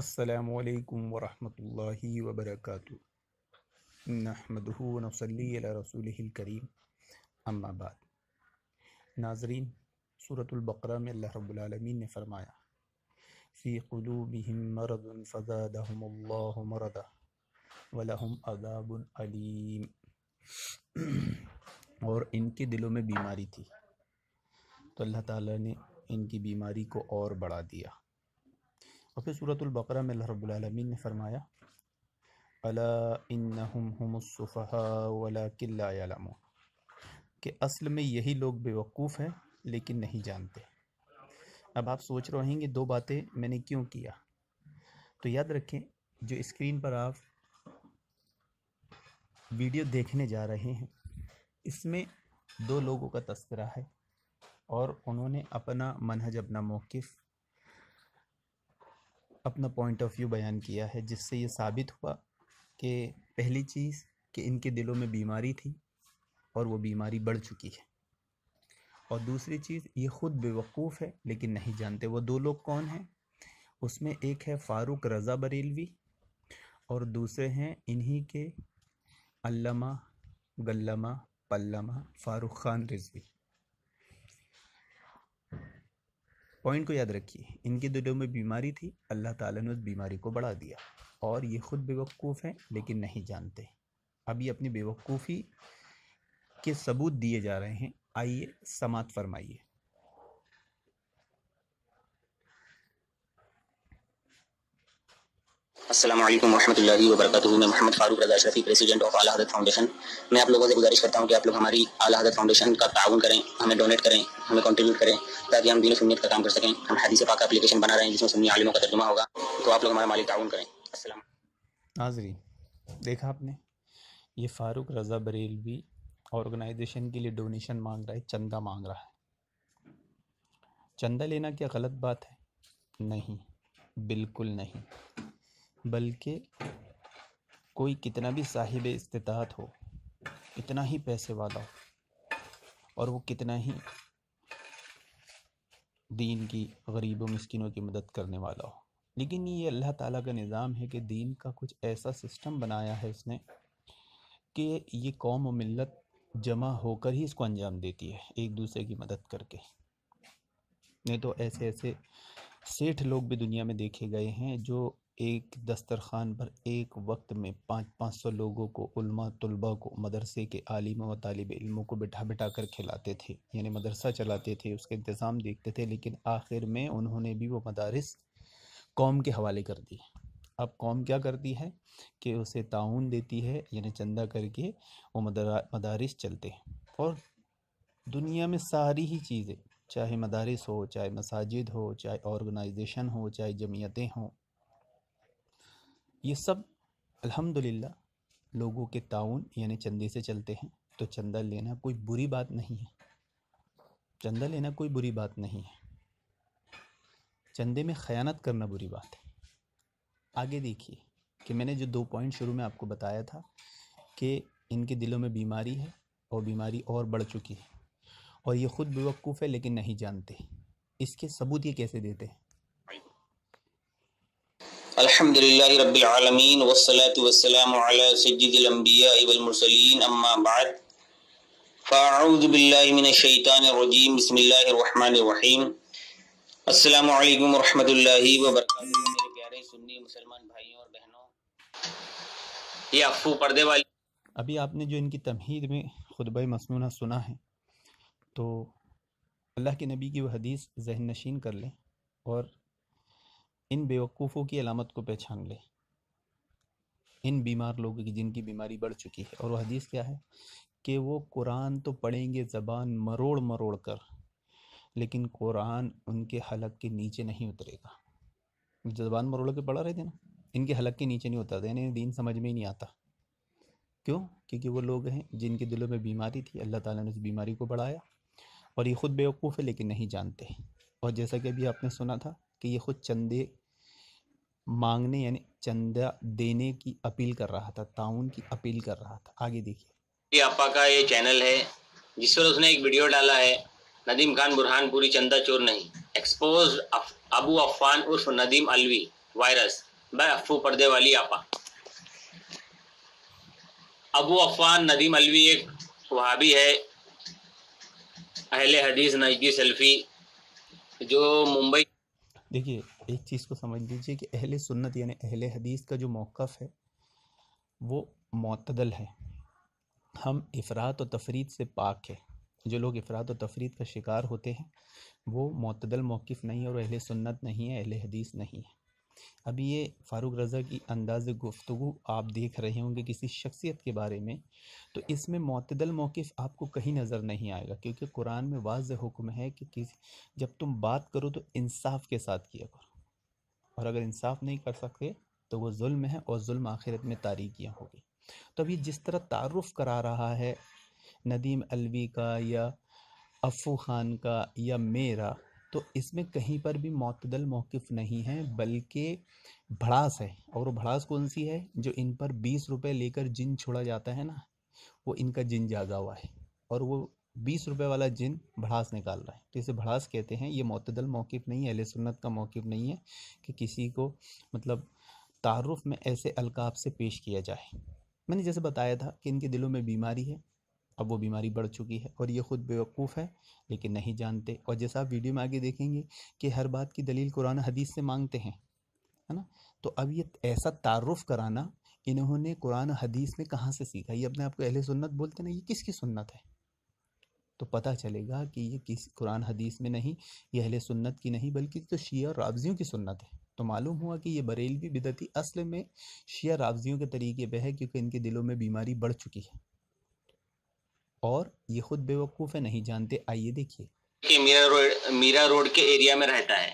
السلام علیکم ورحمۃ اللہ وبرکاتہ علی رسول کریم اما بعد ناظرین صورت میں اللہ رب العالمین نے فرمایا فی مرض عذاب علیم اور ان کے دلوں میں بیماری تھی تو اللہ تعالیٰ نے ان کی بیماری کو اور بڑھا دیا اور پھر صورت البقرہ میں اللہ رب العالمین نے فرمایا لا کہ اصل میں یہی لوگ بے وقوف ہیں لیکن نہیں جانتے اب آپ سوچ رہے ہیں کہ دو باتیں میں نے کیوں کیا تو یاد رکھیں جو اسکرین پر آپ ویڈیو دیکھنے جا رہے ہیں اس میں دو لوگوں کا تذکرہ ہے اور انہوں نے اپنا منہج اپنا موقف اپنا پوائنٹ آف ویو بیان کیا ہے جس سے یہ ثابت ہوا کہ پہلی چیز کہ ان کے دلوں میں بیماری تھی اور وہ بیماری بڑھ چکی ہے اور دوسری چیز یہ خود بے وقوف ہے لیکن نہیں جانتے وہ دو لوگ کون ہیں اس میں ایک ہے فاروق رضا بریلوی اور دوسرے ہیں انہی کے علامہ گلامہ پلامہ فاروق خان رضوی پوائنٹ کو یاد رکھیے ان کے دلوں میں بیماری تھی اللہ تعالیٰ نے اس بیماری کو بڑھا دیا اور یہ خود بے وقوف ہیں لیکن نہیں جانتے اب یہ اپنی بے وقوفی کے ثبوت دیے جا رہے ہیں آئیے سماعت فرمائیے السلام علیکم ورحمۃ اللہ وبرکاتہ میں محمد فاروق رضا شفیع پریسیڈنٹ آف اعلیٰ حضرت فاؤنڈیشن میں آپ لوگوں سے گزارش کرتا ہوں کہ آپ لوگ ہماری اعلیٰ حضرت فاؤنڈیشن کا تعاون کریں ہمیں ڈونیٹ کریں ہمیں کنٹریبیوٹ کریں تاکہ ہم دین سنیت کا کام کر سکیں ہم حدیث پاک اپلیکیشن بنا رہے ہیں جس میں سنی عالموں کا ترجمہ ہوگا تو آپ لوگ ہمارا مالی تعاون کریں السلام ناظرین دیکھا آپ نے یہ فاروق رضا بریلوی آرگنائزیشن کے لیے ڈونیشن مانگ رہا ہے چندہ مانگ رہا ہے چندہ لینا کیا غلط بات ہے نہیں بالکل نہیں بلکہ کوئی کتنا بھی صاحب استطاعت ہو اتنا ہی پیسے والا ہو اور وہ کتنا ہی دین کی غریب و مسکینوں کی مدد کرنے والا ہو لیکن یہ اللہ تعالیٰ کا نظام ہے کہ دین کا کچھ ایسا سسٹم بنایا ہے اس نے کہ یہ قوم و ملت جمع ہو کر ہی اس کو انجام دیتی ہے ایک دوسرے کی مدد کر کے نہیں تو ایسے ایسے سیٹھ لوگ بھی دنیا میں دیکھے گئے ہیں جو ایک دسترخوان پر ایک وقت میں پانچ پانچ سو لوگوں کو علماء طلباء کو مدرسے کے عالم و طالب علموں کو بٹھا بٹھا کر کھلاتے تھے یعنی مدرسہ چلاتے تھے اس کے انتظام دیکھتے تھے لیکن آخر میں انہوں نے بھی وہ مدارس قوم کے حوالے کر دی اب قوم کیا کرتی ہے کہ اسے تعاون دیتی ہے یعنی چندہ کر کے وہ مدارس چلتے ہیں اور دنیا میں ساری ہی چیزیں چاہے مدارس ہو چاہے مساجد ہو چاہے آرگنائزیشن ہو چاہے جمعیتیں ہوں یہ سب الحمد لوگوں کے تعاون یعنی چندے سے چلتے ہیں تو چندہ لینا کوئی بری بات نہیں ہے چندہ لینا کوئی بری بات نہیں ہے چندے میں خیانت کرنا بری بات ہے آگے دیکھیے کہ میں نے جو دو پوائنٹ شروع میں آپ کو بتایا تھا کہ ان کے دلوں میں بیماری ہے اور بیماری اور بڑھ چکی ہے اور یہ خود بیوقوف ہے لیکن نہیں جانتے اس کے ثبوت یہ کیسے دیتے ہیں الحمد اللہ الرحمن الرحیم السلام علیکم اللہ وبرکاتہ میرے پیارے سنی مسلمان بھائیوں اور بہنوں یہ افو پردے والی ابھی آپ نے جو ان کی تمہید میں خطبہ مسنونہ سنا ہے تو اللہ کے نبی کی وہ حدیث ذہن نشین کر لیں اور ان بیوقوفوں کی علامت کو پہچان لے ان بیمار لوگوں کی جن کی بیماری بڑھ چکی ہے اور وہ حدیث کیا ہے کہ وہ قرآن تو پڑھیں گے زبان مروڑ مروڑ کر لیکن قرآن ان کے حلق کے نیچے نہیں اترے گا زبان مروڑ کے پڑھا رہے تھے نا ان کے حلق کے نیچے نہیں اترتے یعنی دین سمجھ میں ہی نہیں آتا کیوں کیونکہ وہ لوگ ہیں جن کے دلوں میں بیماری تھی اللہ تعالیٰ نے اس بیماری کو بڑھایا اور یہ خود بیوقوف ہے لیکن نہیں جانتے اور جیسا کہ ابھی آپ نے سنا تھا کہ یہ خود چندے مانگنے یعنی چندہ دینے کی اپیل کر رہا تھا تعاون کی اپیل کر رہا تھا آگے دیکھیے یہ آپا کا یہ چینل ہے جس پر اس نے ایک ویڈیو ڈالا ہے ندیم خان برہان پوری چندہ چور نہیں ایکسپوز ابو افان عرف ندیم الوی وائرس بے افو پردے والی آپا ابو افان ندیم الوی ایک وہابی ہے اہل حدیث نجدی سلفی جو ممبئی دیکھیے ایک چیز کو سمجھ لیجیے کہ اہل سنت یعنی اہل حدیث کا جو موقف ہے وہ معتدل ہے ہم افراد و تفرید سے پاک ہے جو لوگ افراد و تفرید کا شکار ہوتے ہیں وہ معتدل موقف نہیں ہے اور اہل سنت نہیں ہے اہل حدیث نہیں ہے ابھی فاروق رضا کی انداز گفتگو آپ دیکھ رہے ہوں گے کسی شخصیت کے بارے میں تو اس میں معتدل موقف آپ کو کہیں نظر نہیں آئے گا کیونکہ قرآن میں واضح حکم ہے کہ جب تم بات کرو تو انصاف کے ساتھ کیا کرو اور اگر انصاف نہیں کر سکتے تو وہ ظلم ہے اور ظلم آخرت میں تاریکیاں ہوگی تو اب یہ جس طرح تعارف کرا رہا ہے ندیم الوی کا یا افو خان کا یا میرا تو اس میں کہیں پر بھی معتدل موقف نہیں ہے بلکہ بھڑاس ہے اور وہ بھڑاس کون سی ہے جو ان پر بیس روپے لے کر جن چھوڑا جاتا ہے نا وہ ان کا جن جاگا ہوا ہے اور وہ بیس روپے والا جن بھڑاس نکال رہا ہے تو اسے بھڑاس کہتے ہیں یہ معتدل موقف نہیں ہے اہل سنت کا موقف نہیں ہے کہ کسی کو مطلب تعارف میں ایسے القاب سے پیش کیا جائے میں نے جیسے بتایا تھا کہ ان کے دلوں میں بیماری ہے اب وہ بیماری بڑھ چکی ہے اور یہ خود بیوقوف ہے لیکن نہیں جانتے اور جیسا آپ ویڈیو میں آگے دیکھیں گے کہ ہر بات کی دلیل قرآن حدیث سے مانگتے ہیں ہے نا تو اب یہ ایسا تعارف کرانا انہوں نے قرآن حدیث میں کہاں سے سیکھا یہ اپنے آپ کو اہل سنت بولتے نا یہ کس کی سنت ہے تو پتہ چلے گا کہ یہ کس قرآن حدیث میں نہیں یہ اہل سنت کی نہیں بلکہ تو شیعہ اور رابضیوں کی سنت ہے تو معلوم ہوا کہ یہ بریلوی بدعتی اصل میں شیعہ رابضیوں کے طریقے پہ ہے کیونکہ ان کے دلوں میں بیماری بڑھ چکی ہے اور یہ خود بے وقوف ہے نہیں جانتے آئیے دیکھیے میرا میرا روڈ کے ایریا میں رہتا ہے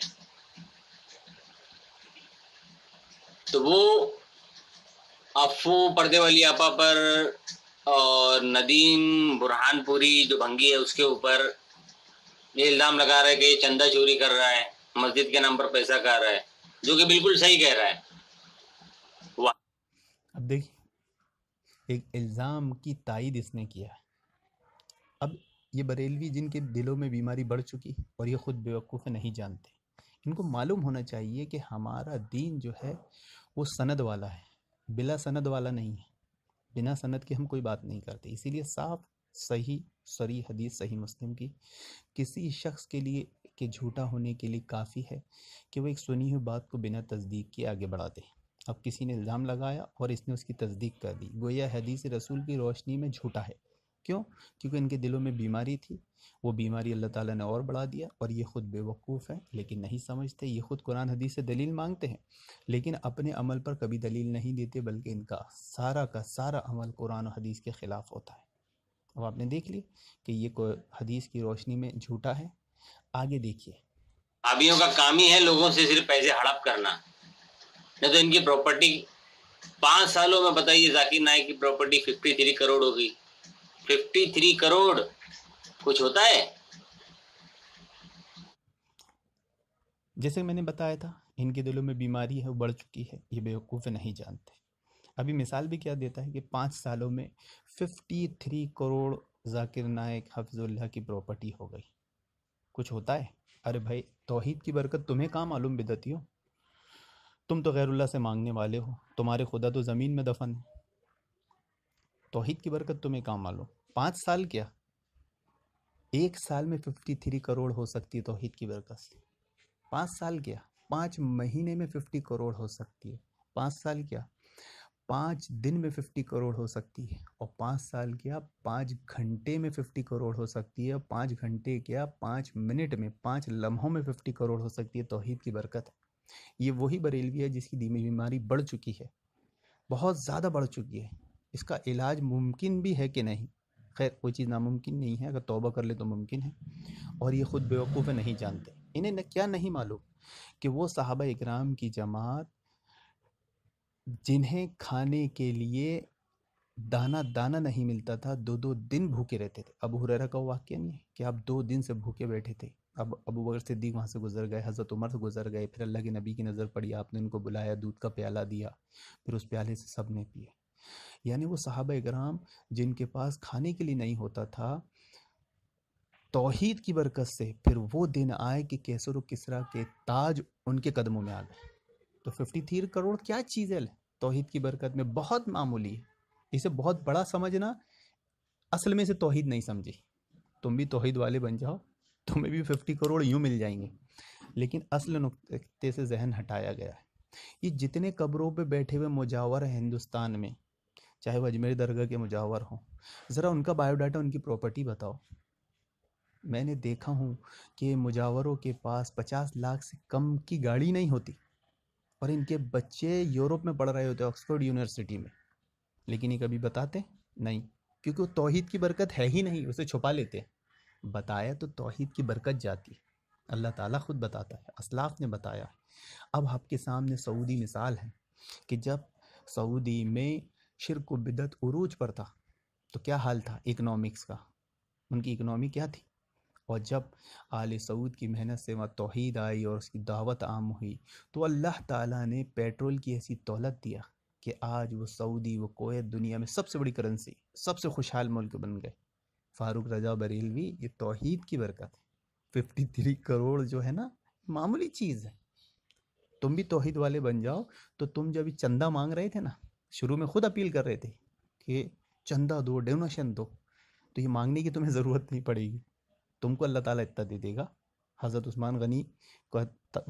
تو وہ افو پردے والی آپا پر اور ندیم برہان پوری جو بھنگی ہے اس کے اوپر یہ الزام لگا رہا ہے کہ چندہ چوری کر رہا ہے مسجد کے نام پر پیسہ کھا رہا ہے جو کہ بالکل صحیح کہہ رہا ہے اب ایک الزام کی تائید اس نے کیا یہ بریلوی جن کے دلوں میں بیماری بڑھ چکی اور یہ خود بیوقوف نہیں جانتے ان کو معلوم ہونا چاہیے کہ ہمارا دین جو ہے وہ سند والا ہے بلا سند والا نہیں ہے بنا سند کے ہم کوئی بات نہیں کرتے اسی لیے صاف صحیح سری حدیث صحیح مسلم کی کسی شخص کے لیے کہ جھوٹا ہونے کے لیے کافی ہے کہ وہ ایک سنی ہوئی بات کو بنا تصدیق کے آگے بڑھاتے اب کسی نے الزام لگایا اور اس نے اس کی تصدیق کر دی گویا حدیث رسول کی روشنی میں جھوٹا ہے کیوں کیونکہ ان کے دلوں میں بیماری تھی وہ بیماری اللہ تعالیٰ نے اور بڑھا دیا اور یہ خود بے وقوف ہیں لیکن نہیں سمجھتے یہ خود قرآن حدیث سے دلیل مانگتے ہیں لیکن اپنے عمل پر کبھی دلیل نہیں دیتے بلکہ ان کا سارا کا سارا عمل قرآن و حدیث کے خلاف ہوتا ہے اب آپ نے دیکھ لی کہ یہ حدیث کی روشنی میں جھوٹا ہے آگے دیکھیے آبیوں کا کام ہی ہے لوگوں سے صرف پیسے ہڑپ کرنا نہ تو ان کی پراپرٹی پانچ سالوں میں بتائیے ذاکر نائک کی پراپرٹی ففٹی تھری کروڑ ہو گئی ففٹی تھری کروڑ کچھ ہوتا ہے جیسے میں نے بتایا تھا ان کے دلوں میں بیماری ہے وہ بڑھ چکی ہے یہ بیوقوف نہیں جانتے ابھی مثال بھی کیا دیتا ہے کہ پانچ سالوں میں ففٹی تھری کروڑ ذاکر نائک حفظ اللہ کی پراپرٹی ہو گئی کچھ ہوتا ہے ارے بھائی توحید کی برکت تمہیں کام معلوم بدتی ہو تم تو غیر اللہ سے مانگنے والے ہو تمہارے خدا تو زمین میں دفن توحید کی برکت تمہیں کام کہاں معلوم پانچ سال کیا ایک سال میں ففٹی تھری کروڑ ہو سکتی ہے توحید کی برکت سے پانچ سال کیا پانچ مہینے میں ففٹی کروڑ ہو سکتی ہے پانچ سال کیا پانچ دن میں ففٹی کروڑ ہو سکتی ہے اور پانچ سال کیا پانچ گھنٹے میں ففٹی کروڑ ہو سکتی ہے پانچ گھنٹے کیا پانچ منٹ میں پانچ لمحوں میں ففٹی کروڑ ہو سکتی ہے توحید کی برکت ہے یہ وہی بریلوی ہے جس کی دیمی بیماری بڑھ چکی ہے بہت زیادہ بڑھ چکی ہے اس کا علاج ممکن بھی ہے کہ نہیں خیر کوئی چیز ناممکن نہیں ہے اگر توبہ کر لے تو ممکن ہے اور یہ خود بیوقوف نہیں جانتے انہیں کیا نہیں معلوم کہ وہ صحابہ اکرام کی جماعت جنہیں کھانے کے لیے دانہ دانہ نہیں ملتا تھا دو دو دن بھوکے رہتے تھے ابو حرا کا واقعہ نہیں ہے کہ آپ دو دن سے بھوکے بیٹھے تھے اب ابو بکر صدیق وہاں سے گزر گئے حضرت عمر سے گزر گئے پھر اللہ کے نبی کی نظر پڑی آپ نے ان کو بلایا دودھ کا پیالہ دیا پھر اس پیالے سے سب نے پیا یعنی وہ صحابہ اکرام جن کے پاس کھانے کے لیے نہیں ہوتا تھا توحید کی برکت سے پھر وہ دن آئے کہ کیسر و کسرا کے تاج ان کے قدموں میں آ گئے تو ففٹی تھری کروڑ کیا چیز ہے توحید کی برکت میں بہت معمولی ہے اسے بہت بڑا سمجھنا اصل میں سے توحید نہیں سمجھی تم بھی توحید والے بن جاؤ تمہیں بھی ففٹی کروڑ یوں مل جائیں گے لیکن اصل نقطے سے ذہن ہٹایا گیا ہے یہ جتنے قبروں پہ بیٹھے ہوئے مجاور ہندوستان میں چاہے وہ اجمیر درگاہ کے مجاور ہوں ذرا ان کا بایو ڈاٹا ان کی پراپرٹی بتاؤ میں نے دیکھا ہوں کہ مجاوروں کے پاس پچاس لاکھ سے کم کی گاڑی نہیں ہوتی اور ان کے بچے یورپ میں پڑھ رہے ہوتے آکسفورڈ یونیورسٹی میں لیکن یہ کبھی بتاتے نہیں کیونکہ وہ توحید کی برکت ہے ہی نہیں اسے چھپا لیتے بتایا تو توحید کی برکت جاتی اللہ تعالیٰ خود بتاتا ہے اسلاف نے بتایا اب آپ کے سامنے سعودی مثال ہے کہ جب سعودی میں شرک و بدت عروج پر تھا تو کیا حال تھا اکنامکس کا ان کی اکنامی کیا تھی اور جب آل سعود کی محنت سے وہاں توحید آئی اور اس کی دعوت عام ہوئی تو اللہ تعالیٰ نے پیٹرول کی ایسی دولت دیا کہ آج وہ سعودی وہ کویت دنیا میں سب سے بڑی کرنسی سب سے خوشحال ملک بن گئے فاروق رضا بریلوی یہ توحید کی برکت ہے ففٹی تھری کروڑ جو ہے نا معمولی چیز ہے تم بھی توحید والے بن جاؤ تو تم جب چندہ مانگ رہے تھے نا شروع میں خود اپیل کر رہے تھے کہ چندہ دو ڈونیشن دو تو یہ مانگنے کی تمہیں ضرورت نہیں پڑے گی تم کو اللہ تعالیٰ اتنا دے دے گا حضرت عثمان غنی کا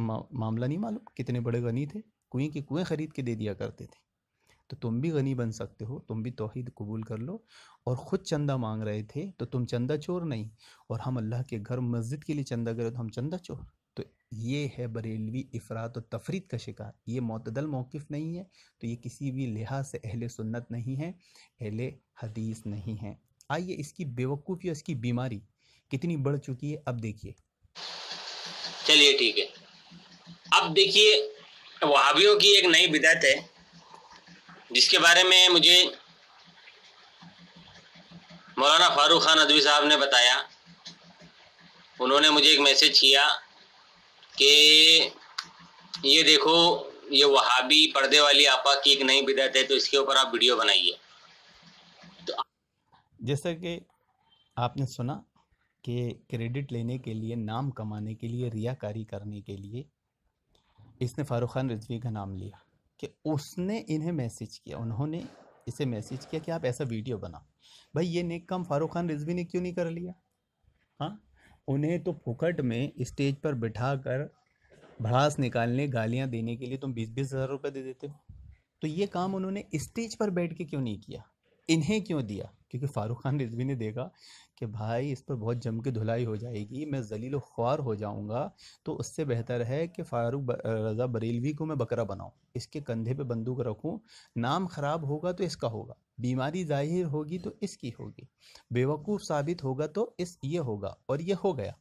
معاملہ نہیں معلوم کتنے بڑے غنی تھے کنویں کے کنویں خرید کے دے دیا کرتے تھے تو تم بھی غنی بن سکتے ہو تم بھی توحید قبول کر لو اور خود چندہ مانگ رہے تھے تو تم چندہ چور نہیں اور ہم اللہ کے گھر مسجد کے لیے چندہ کرے تو ہم چندہ چور یہ ہے بریلوی افراد و تفرید کا شکار یہ معتدل موقف نہیں ہے تو یہ کسی بھی لحاظ سے اہل سنت نہیں ہے اہل حدیث نہیں ہے آئیے اس کی بے وقوف اس کی بیماری کتنی بڑھ چکی ہے اب دیکھیے جس کے بارے میں مجھے مولانا فاروق خان ادوی صاحب نے بتایا انہوں نے مجھے ایک میسج کیا کہ یہ دیکھو یہ وہابی پردے والی آپا کی ایک نئی بدعت ہے تو اس کے اوپر آپ ویڈیو بنائیے جیسا کہ آپ نے سنا کہ کریڈٹ لینے کے لیے نام کمانے کے لیے ریا کاری کرنے کے لیے اس نے فاروق خان رضوی کا نام لیا کہ اس نے انہیں میسج کیا انہوں نے اسے میسیج کیا کہ آپ ایسا ویڈیو بناؤ بھائی یہ نیک کام فاروق خان رضوی نے کیوں نہیں کر لیا ہاں انہیں تو پھکٹ میں اسٹیج پر بٹھا کر بھڑاس نکالنے گالیاں دینے کے لیے تم بیس بیس ہزار روپے دے دیتے ہو تو یہ کام انہوں نے اسٹیج پر بیٹھ کے کیوں نہیں کیا انہیں کیوں دیا کیونکہ فاروق خان رضوی نے دیکھا کہ بھائی اس پر بہت جم کے دھلائی ہو جائے گی میں ذلیل و خوار ہو جاؤں گا تو اس سے بہتر ہے کہ فاروق رضا بریلوی کو میں بکرا بناؤں اس کے کندھے پہ بندوق رکھوں نام خراب ہوگا تو اس کا ہوگا بیماری ظاہر ہوگی تو اس کی ہوگی بے وقوف ثابت ہوگا تو اس یہ ہوگا اور یہ ہو گیا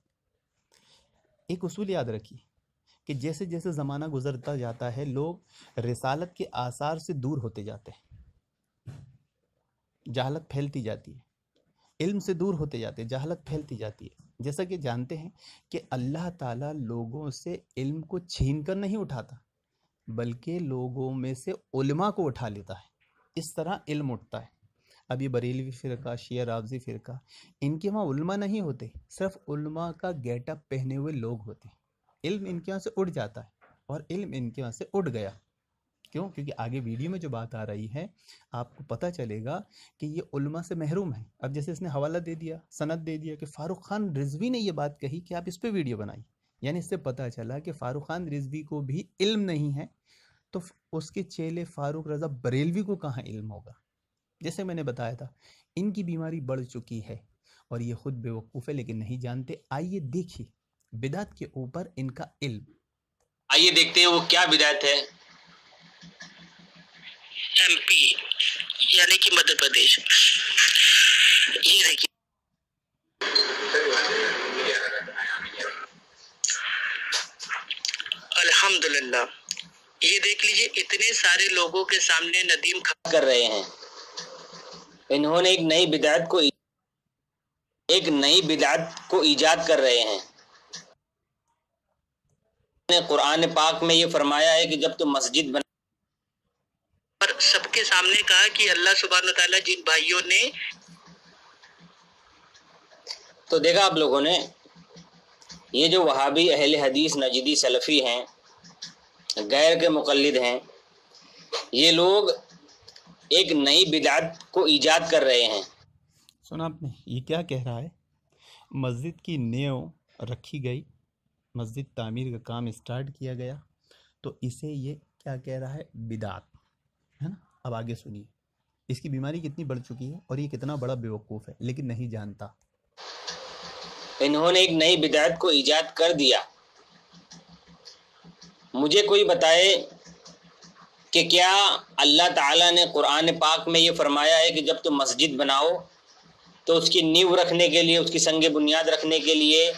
ایک اصول یاد رکھیے کہ جیسے جیسے زمانہ گزرتا جاتا ہے لوگ رسالت کے آثار سے دور ہوتے جاتے ہیں جہلت پھیلتی جاتی ہے علم سے دور ہوتے جاتے ہیں جہالت پھیلتی جاتی ہے جیسا کہ جانتے ہیں کہ اللہ تعالیٰ لوگوں سے علم کو چھین کر نہیں اٹھاتا بلکہ لوگوں میں سے علماء کو اٹھا لیتا ہے اس طرح علم اٹھتا ہے اب یہ بریلوی فرقہ شیعہ رابضی فرقہ ان کے وہاں علماء نہیں ہوتے صرف علماء کا گیٹ اپ پہنے ہوئے لوگ ہوتے ہیں علم ان کے وہاں سے اٹھ جاتا ہے اور علم ان کے وہاں سے اٹھ گیا کیوں کیونکہ آگے ویڈیو میں جو بات آ رہی ہے آپ کو پتہ چلے گا کہ یہ علماء سے محروم ہے اب جیسے اس نے حوالہ دے دیا سند دے دیا کہ فاروق خان رضوی نے یہ بات کہی کہ آپ اس پہ ویڈیو بنائی یعنی اس سے پتہ چلا کہ فاروق خان رضوی کو بھی علم نہیں ہے تو اس کے چیلے فاروق رضا بریلوی کو کہاں علم ہوگا جیسے میں نے بتایا تھا ان کی بیماری بڑھ چکی ہے اور یہ خود بے وقوف ہے لیکن نہیں جانتے آئیے دیکھیے بدعت کے اوپر ان کا علم آئیے دیکھتے ہیں وہ کیا بدعت ہے ایم پی یعنی کہ مدھیہ پردیش یہ دیکھیں الحمدللہ یہ دیکھ لیجئے اتنے سارے لوگوں کے سامنے ندیم کر رہے ہیں انہوں نے ایک نئی بدعات کو ایک نئی بدعات کو ایجاد کر رہے ہیں قرآن پاک میں یہ فرمایا ہے کہ جب تم مسجد بنا کے سامنے کہا کہ اللہ سبحانہ وتعالی جن بھائیوں نے تو دیکھا آپ لوگوں نے یہ جو وہابی اہل حدیث نجدی سلفی ہیں غیر کے مقلد ہیں یہ لوگ ایک نئی بدعت کو ایجاد کر رہے ہیں سنا آپ نے یہ کیا کہہ رہا ہے مسجد کی نیو رکھی گئی مسجد تعمیر کا کام اسٹارٹ کیا گیا تو اسے یہ کیا کہہ رہا ہے بدعت ہے نا اب آگے سنیے اس کی بیماری کتنی بڑھ چکی ہے اور یہ کتنا بڑا بیوقوف ہے لیکن نہیں جانتا انہوں نے ایک نئی بدعت کو ایجاد کر دیا مجھے کوئی بتائے کہ کیا اللہ تعالیٰ نے قرآن پاک میں یہ فرمایا ہے کہ جب تم مسجد بناؤ تو اس کی نیو رکھنے کے لیے اس کی سنگ بنیاد رکھنے کے لیے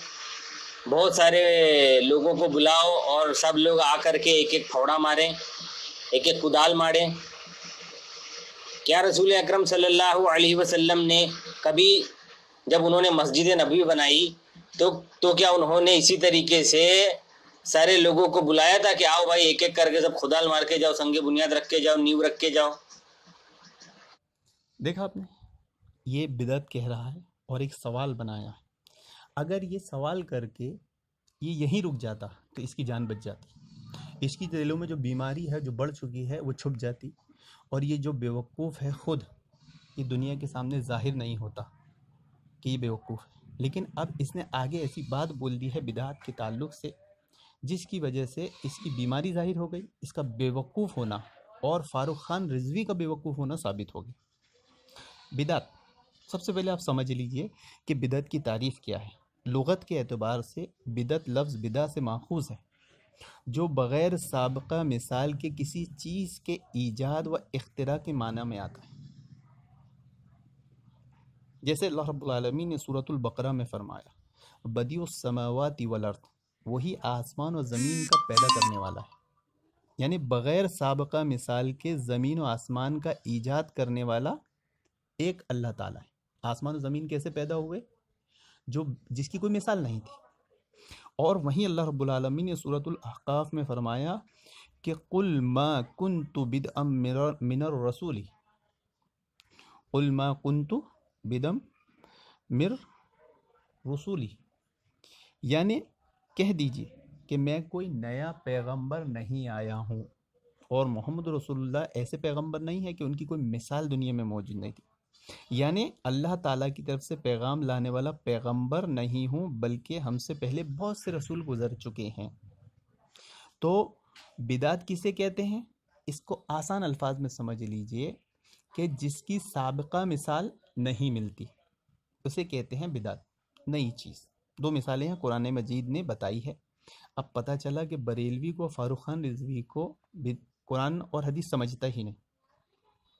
بہت سارے لوگوں کو بلاؤ اور سب لوگ آ کر کے ایک ایک پھوڑا ماریں ایک ایک کدال ماریں کیا رسول اکرم صلی اللہ علیہ وسلم نے کبھی جب انہوں نے مسجد نبی بنائی تو تو کیا انہوں نے اسی طریقے سے سارے لوگوں کو بلایا تھا کہ آؤ بھائی ایک ایک کر کے سب خدال مار کے جاؤ سنگ بنیاد رکھ کے جاؤ نیو رکھ کے جاؤ دیکھا آپ نے یہ بدعت کہہ رہا ہے اور ایک سوال بنایا اگر یہ سوال کر کے یہ یہیں رک جاتا تو اس کی جان بچ جاتی اس کی دلوں میں جو بیماری ہے جو بڑھ چکی ہے وہ چھپ جاتی اور یہ جو بے وقوف ہے خود یہ دنیا کے سامنے ظاہر نہیں ہوتا کہ بے وقوف ہے لیکن اب اس نے آگے ایسی بات بول دی ہے بدعات کے تعلق سے جس کی وجہ سے اس کی بیماری ظاہر ہو گئی اس کا بے وقوف ہونا اور فاروق خان رضوی کا بے وقوف ہونا ثابت ہو گیا بدعت سب سے پہلے آپ سمجھ لیجئے کہ بدعت کی تعریف کیا ہے لغت کے اعتبار سے بدعت لفظ بدا سے ماخوذ ہے جو بغیر سابقہ مثال کے کسی چیز کے ایجاد و اختراع کے معنی میں آتا ہے جیسے اللہ رب العالمین نے صورت البقرہ میں فرمایا بدی السماوات والارض وہی آسمان و زمین کا پیدا کرنے والا ہے یعنی بغیر سابقہ مثال کے زمین و آسمان کا ایجاد کرنے والا ایک اللہ تعالیٰ ہے آسمان و زمین کیسے پیدا ہوئے جو جس کی کوئی مثال نہیں تھی اور وہیں اللہ رب العالمین نے صورت الاحقاف میں فرمایا کہ ما کن تو من الرسول قل ما تو بدم مر رسولی یعنی کہہ دیجئے کہ میں کوئی نیا پیغمبر نہیں آیا ہوں اور محمد رسول اللہ ایسے پیغمبر نہیں ہے کہ ان کی کوئی مثال دنیا میں موجود نہیں تھی یعنی اللہ تعالیٰ کی طرف سے پیغام لانے والا پیغمبر نہیں ہوں بلکہ ہم سے پہلے بہت سے رسول گزر چکے ہیں تو بدعت کسے کہتے ہیں اس کو آسان الفاظ میں سمجھ لیجئے کہ جس کی سابقہ مثال نہیں ملتی اسے کہتے ہیں بدعت نئی چیز دو مثالیں ہیں قرآن مجید نے بتائی ہے اب پتہ چلا کہ بریلوی کو فاروق خان رضوی کو قرآن اور حدیث سمجھتا ہی نہیں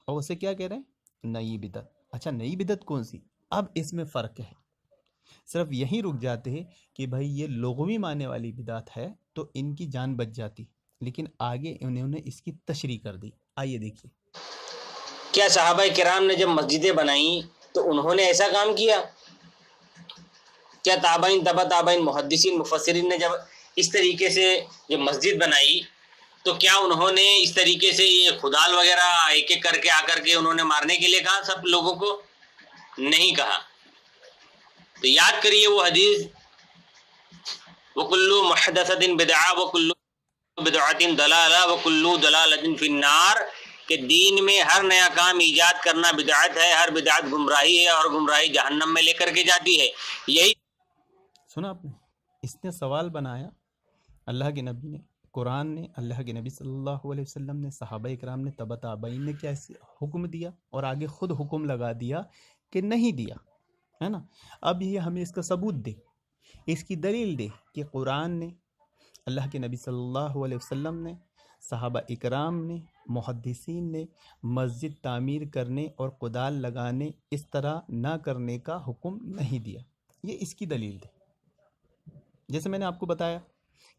اور اسے کیا کہہ رہے ہیں نئی بدعت اچھا نئی بدت کون سی اب اس میں فرق ہے صرف یہیں رک جاتے ہیں کہ بھائی یہ لغوی معنی والی بدعت ہے تو ان کی جان بچ جاتی لیکن آگے انہوں نے اس کی تشریح کر دی آئیے دیکھیے کیا صحابہ کرام نے جب مسجدیں بنائیں تو انہوں نے ایسا کام کیا کیا تابعین تبا تابعین محدثین مفسرین نے جب اس طریقے سے جب مسجد بنائی تو کیا انہوں نے اس طریقے سے یہ خدال وغیرہ ایک ایک کر کے آ کر کے انہوں نے مارنے کے لیے کہا سب لوگوں کو نہیں کہا تو یاد کریے وہ حدیث وہ کلو و کلو دلال کہ دین میں ہر نیا کام ایجاد کرنا بدعت ہے ہر بدعت گمراہی ہے اور گمراہی جہنم میں لے کر کے جاتی ہے یہی سنا اس نے سوال بنایا اللہ کے نبی نے قرآن نے اللہ کے نبی صلی اللہ علیہ وسلم نے صحابہ اکرام نے تب تابعین نے کیا حکم دیا اور آگے خود حکم لگا دیا کہ نہیں دیا ہے نا اب یہ ہمیں اس کا ثبوت دے اس کی دلیل دے کہ قرآن نے اللہ کے نبی صلی اللہ علیہ وسلم نے صحابہ اکرام نے محدثین نے مسجد تعمیر کرنے اور قدال لگانے اس طرح نہ کرنے کا حکم نہیں دیا یہ اس کی دلیل دے جیسے میں نے آپ کو بتایا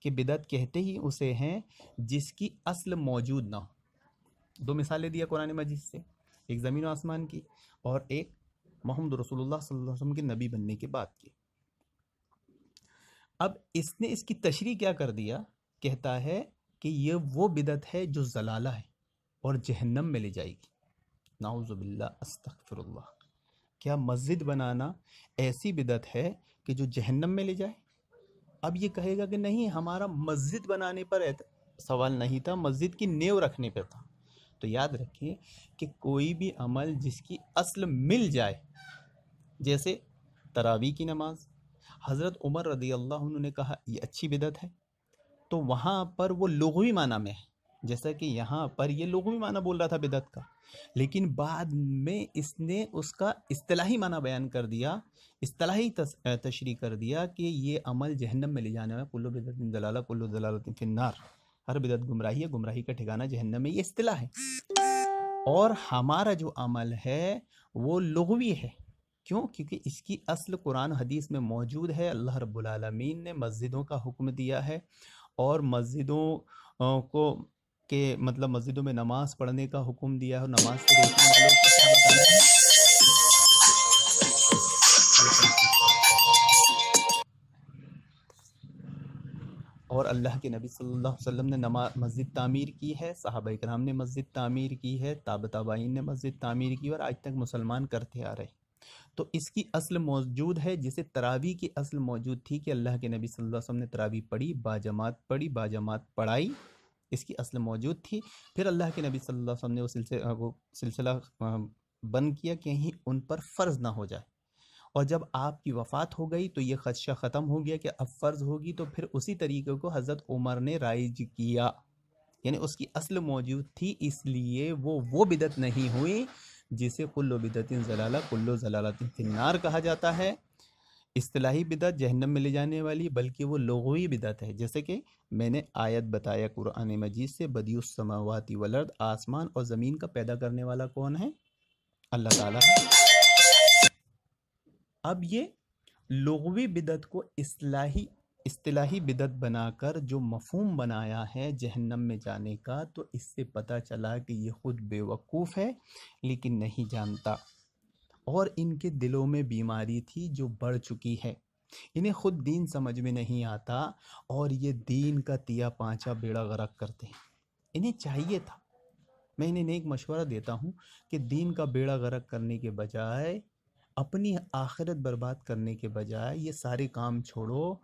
کہ بدعت کہتے ہی اسے ہیں جس کی اصل موجود نہ ہو دو مثالیں دیا قرآن مجید سے ایک زمین و آسمان کی اور ایک محمد رسول اللہ صلی اللہ علیہ وسلم کے نبی بننے کے بعد کی اب اس نے اس کی تشریح کیا کر دیا کہتا ہے کہ یہ وہ بدت ہے جو زلالہ ہے اور جہنم میں لے جائے گی باللہ استغفر اللہ کیا مسجد بنانا ایسی بدعت ہے کہ جو جہنم میں لے جائے اب یہ کہے گا کہ نہیں ہمارا مسجد بنانے پر سوال نہیں تھا مسجد کی نیو رکھنے پہ تھا تو یاد رکھیں کہ کوئی بھی عمل جس کی اصل مل جائے جیسے تراوی کی نماز حضرت عمر رضی اللہ عنہ نے کہا یہ اچھی بدعت ہے تو وہاں پر وہ لغوی معنی میں ہے جیسا کہ یہاں پر یہ لوگوں میں معنی بول رہا تھا بدعت کا لیکن بعد میں اس نے اس کا اصطلاحی معنی بیان کر دیا اصطلاحی تشریح کر دیا کہ یہ عمل جہنم میں لے جانے والا کلو بدعت دلالہ کلو دلالت فنار ہر بدعت گمراہی ہے گمراہی کا ٹھکانہ جہنم میں یہ اصطلاح ہے اور ہمارا جو عمل ہے وہ لغوی ہے کیوں کیونکہ اس کی اصل قرآن حدیث میں موجود ہے اللہ رب العالمین نے مسجدوں کا حکم دیا ہے اور مسجدوں کو کہ مطلب مسجدوں میں نماز پڑھنے کا حکم دیا ہے اور نماز کے اور اللہ کے نبی صلی اللہ علیہ وسلم نے مسجد تعمیر کی ہے صحابہ کرام نے مسجد تعمیر کی ہے تابتا بائن نے مسجد تعمیر کی اور آج تک مسلمان کرتے آ رہے ہیں تو اس کی اصل موجود ہے جسے تراوی کی اصل موجود تھی کہ اللہ کے نبی صلی اللہ علیہ وسلم نے تراوی پڑھی باجمات پڑھی باجماعت پڑھائی اس کی اصل موجود تھی پھر اللہ کے نبی صلی اللہ علیہ وسلم نے وہ سلسلہ وہ سلسلہ بند کیا کہیں ان پر فرض نہ ہو جائے اور جب آپ کی وفات ہو گئی تو یہ خدشہ ختم ہو گیا کہ اب فرض ہوگی تو پھر اسی طریقے کو حضرت عمر نے رائج کیا یعنی اس کی اصل موجود تھی اس لیے وہ وہ بدت نہیں ہوئی جسے کل و بدن ضلع الوضال القنار کہا جاتا ہے اصطلاحی بدعت جہنم میں لے جانے والی بلکہ وہ لغوی بدعت ہے جیسے کہ میں نے آیت بتایا قرآن مجید سے بدی السماواتی ولد آسمان اور زمین کا پیدا کرنے والا کون ہے اللہ تعالیٰ اب یہ لغوی بدعت کو اصلاحی اصطلاحی بدعت بنا کر جو مفہوم بنایا ہے جہنم میں جانے کا تو اس سے پتہ چلا کہ یہ خود بے وقوف ہے لیکن نہیں جانتا اور ان کے دلوں میں بیماری تھی جو بڑھ چکی ہے انہیں خود دین سمجھ میں نہیں آتا اور یہ دین کا تیا پانچا بیڑا غرق کرتے ہیں انہیں چاہیے تھا میں انہیں ایک مشورہ دیتا ہوں کہ دین کا بیڑا غرق کرنے کے بجائے اپنی آخرت برباد کرنے کے بجائے یہ سارے کام چھوڑو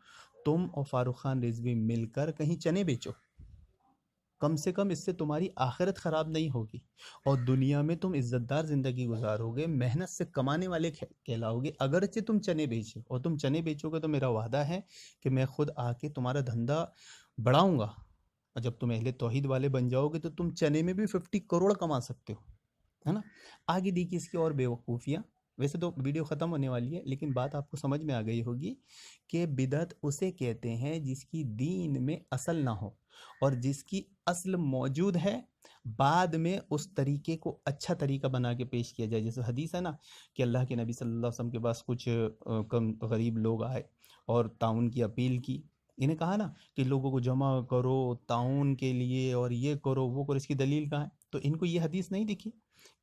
تم اور فاروق خان رضوی مل کر کہیں چنے بیچو کم سے کم اس سے تمہاری آخرت خراب نہیں ہوگی اور دنیا میں تم عزت دار زندگی گزارو گے محنت سے کمانے والے کہلاؤ گے اگرچہ تم چنے بیچے اور تم چنے بیچو گے تو میرا وعدہ ہے کہ میں خود آ کے تمہارا دھندہ بڑھاؤں گا اور جب تم اہل توحید والے بن جاؤ گے تو تم چنے میں بھی ففٹی کروڑ کما سکتے ہو ہے نا آگے دیکھیے اس کی اور بیوقوفیاں ویسے تو ویڈیو ختم ہونے والی ہے لیکن بات آپ کو سمجھ میں آ گئی ہوگی کہ بدعت اسے کہتے ہیں جس کی دین میں اصل نہ ہو اور جس کی اصل موجود ہے بعد میں اس طریقے کو اچھا طریقہ بنا کے پیش کیا جائے جیسے حدیث ہے نا کہ اللہ کے نبی صلی اللہ علیہ وسلم کے پاس کچھ کم غریب لوگ آئے اور تعاون کی اپیل کی انہیں کہا نا کہ لوگوں کو جمع کرو تعاون کے لیے اور یہ کرو وہ کرو اس کی دلیل کہاں ہے تو ان کو یہ حدیث نہیں دکھی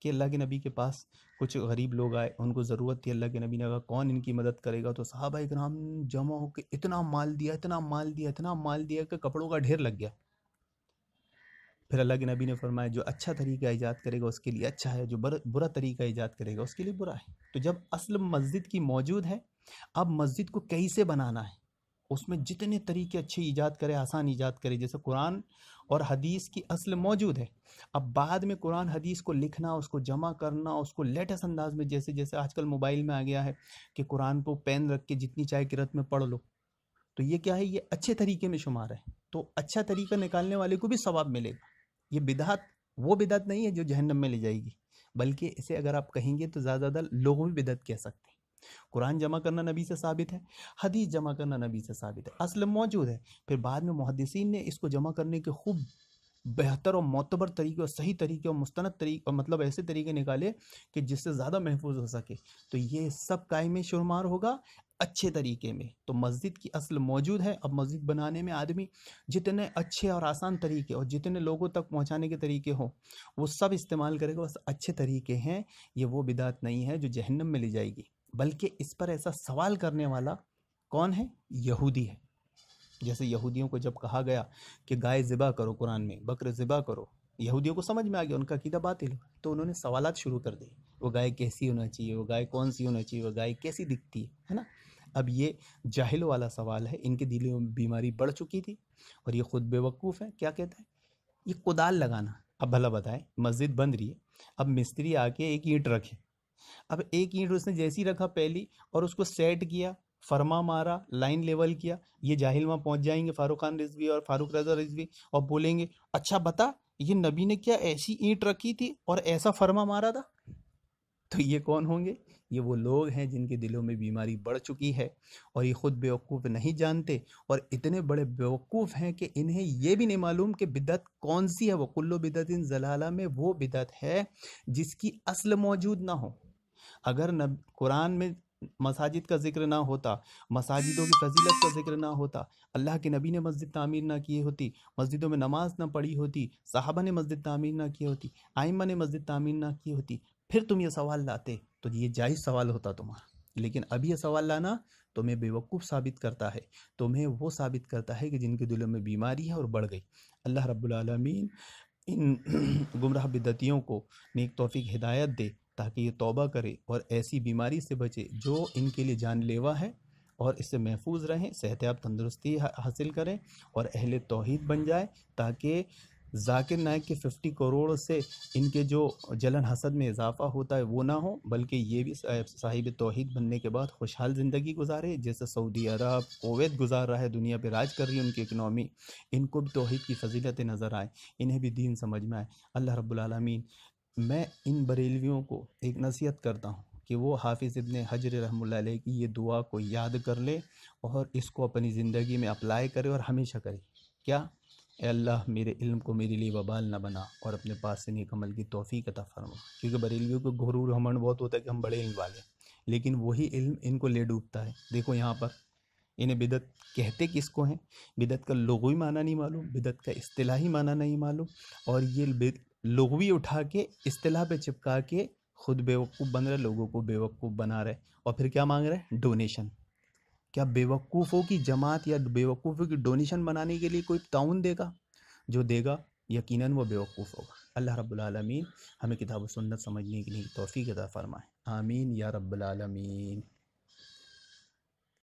کہ اللہ کے نبی کے پاس کچھ غریب لوگ آئے ان کو ضرورت تھی اللہ کے نبی نے کہا کون ان کی مدد کرے گا تو صحابہ اکرام جمع ہو کے اتنا مال دیا اتنا مال دیا اتنا مال دیا کہ کپڑوں کا ڈھیر لگ گیا پھر اللہ کے نبی نے فرمایا جو اچھا طریقہ ایجاد کرے گا اس کے لیے اچھا ہے جو برا طریقہ ایجاد کرے گا اس کے لیے برا ہے تو جب اصل مسجد کی موجود ہے اب مسجد کو کیسے بنانا ہے اس میں جتنے طریقے اچھے ایجاد کرے آسان ایجاد کرے جیسے قرآن اور حدیث کی اصل موجود ہے اب بعد میں قرآن حدیث کو لکھنا اس کو جمع کرنا اس کو لیٹس انداز میں جیسے جیسے آج کل موبائل میں آ گیا ہے کہ قرآن کو پین رکھ کے جتنی چاہے کرت میں پڑھ لو تو یہ کیا ہے یہ اچھے طریقے میں شمار ہے تو اچھا طریقہ نکالنے والے کو بھی ثواب ملے گا یہ بدعت وہ بدعت نہیں ہے جو جہنم میں لے جائے گی بلکہ اسے اگر آپ کہیں گے تو زیادہ زیادہ لوگوں بھی بدعت کہہ سکتے ہیں قرآن جمع کرنا نبی سے ثابت ہے حدیث جمع کرنا نبی سے ثابت ہے اصل موجود ہے پھر بعد میں محدثین نے اس کو جمع کرنے کے خوب بہتر اور معتبر طریقے اور صحیح طریقے اور مستند طریقے اور مطلب ایسے طریقے نکالے کہ جس سے زیادہ محفوظ ہو سکے تو یہ سب قائم شرمار ہوگا اچھے طریقے میں تو مسجد کی اصل موجود ہے اب مسجد بنانے میں آدمی جتنے اچھے اور آسان طریقے اور جتنے لوگوں تک پہنچانے کے طریقے ہوں وہ سب استعمال کرے گا بس اچھے طریقے ہیں یہ وہ بدعت نہیں ہے جو جہنم میں لے جائے گی بلکہ اس پر ایسا سوال کرنے والا کون ہے یہودی ہے جیسے یہودیوں کو جب کہا گیا کہ گائے ذبح کرو قرآن میں بکر ذبح کرو یہودیوں کو سمجھ میں آ گیا ان کا عقیدہ باطل تو انہوں نے سوالات شروع کر دی وہ گائے کیسی ہونا چاہیے وہ گائے کون سی ہونا چاہیے وہ گائے کیسی دکھتی ہے ہے نا اب یہ جاہل والا سوال ہے ان کے دلیوں میں بیماری بڑھ چکی تھی اور یہ خود بے وقوف ہے کیا کہتا ہے یہ کدال لگانا اب بھلا بتائیں مسجد بند رہی ہے اب مستری آ کے ایک اینٹ رکھے اب ایک اینٹ اس نے جیسی رکھا پہلی اور اس کو سیٹ کیا فرما مارا لائن لیول کیا یہ جاہل وہاں پہنچ جائیں گے فاروق خان رضوی اور فاروق رضا رضوی اور بولیں گے اچھا بتا یہ نبی نے کیا ایسی اینٹ رکھی تھی اور ایسا فرما مارا تھا تو یہ کون ہوں گے یہ وہ لوگ ہیں جن کے دلوں میں بیماری بڑھ چکی ہے اور یہ خود بیوقوف نہیں جانتے اور اتنے بڑے بیوقوف ہیں کہ انہیں یہ بھی نہیں معلوم کہ بدعت کون سی ہے وہ کلو بدعت ان زلالہ میں وہ بدعت ہے جس کی اصل موجود نہ ہو اگر نب قرآن میں مساجد کا ذکر نہ ہوتا مساجدوں کی فضیلت کا ذکر نہ ہوتا اللہ کے نبی نے مسجد تعمیر نہ کی ہوتی مسجدوں میں نماز نہ پڑھی ہوتی صحابہ نے مسجد تعمیر نہ کی ہوتی آئمہ نے مسجد تعمیر نہ کی ہوتی پھر تم یہ سوال لاتے تو یہ جائز سوال ہوتا تمہارا لیکن اب یہ سوال لانا تمہیں بیوقوف ثابت کرتا ہے تمہیں وہ ثابت کرتا ہے کہ جن کے دلوں میں بیماری ہے اور بڑھ گئی اللہ رب العالمین ان گمراہ بدتیوں کو نیک توفیق ہدایت دے تاکہ یہ توبہ کرے اور ایسی بیماری سے بچے جو ان کے لیے جان لیوا ہے اور اس سے محفوظ رہیں صحتیاب تندرستی حاصل کریں اور اہل توحید بن جائے تاکہ ذاکر نائک کے ففٹی کروڑ سے ان کے جو جلن حسد میں اضافہ ہوتا ہے وہ نہ ہو بلکہ یہ بھی صاحب توحید بننے کے بعد خوشحال زندگی گزارے جیسے سعودی عرب کویت گزار رہا ہے دنیا پہ راج کر رہی ہے ان کی اکنامی ان کو بھی توحید کی فضیلتیں نظر آئیں انہیں بھی دین سمجھ میں آئے اللہ رب العالمین میں ان بریلویوں کو ایک نصیحت کرتا ہوں کہ وہ حافظ ابن حجر رحم اللہ علیہ کی یہ دعا کو یاد کر لے اور اس کو اپنی زندگی میں اپلائی کرے اور ہمیشہ کرے کیا اے اللہ میرے علم کو میرے لیے وبال نہ بنا اور اپنے پاس سے نیک عمل کی توفیق عطا فرما کیونکہ بریلویوں کو غرور ہمن بہت ہوتا ہے کہ ہم بڑے علم والے لیکن وہی علم ان کو لے ڈوبتا ہے دیکھو یہاں پر انہیں بدعت کہتے کس کو ہیں بدعت کا لغوی معنی نہیں معلوم بدعت کا اصطلاحی معنی نہیں معلوم اور یہ لغوی اٹھا کے اصطلاح پہ چپکا کے خود بے وقوف بن رہے لوگوں کو بے وقوف بنا رہے اور پھر کیا مانگ رہے ڈونیشن کیا بے وقوفوں کی جماعت یا بے وقوفوں کی ڈونیشن بنانے کے لیے کوئی تعاون دے گا جو دے گا یقیناً وہ بے وقوف ہوگا اللہ رب العالمین ہمیں کتاب و سنت سمجھنے کے لیے توفیق عطا فرمائے آمین یا رب العالمین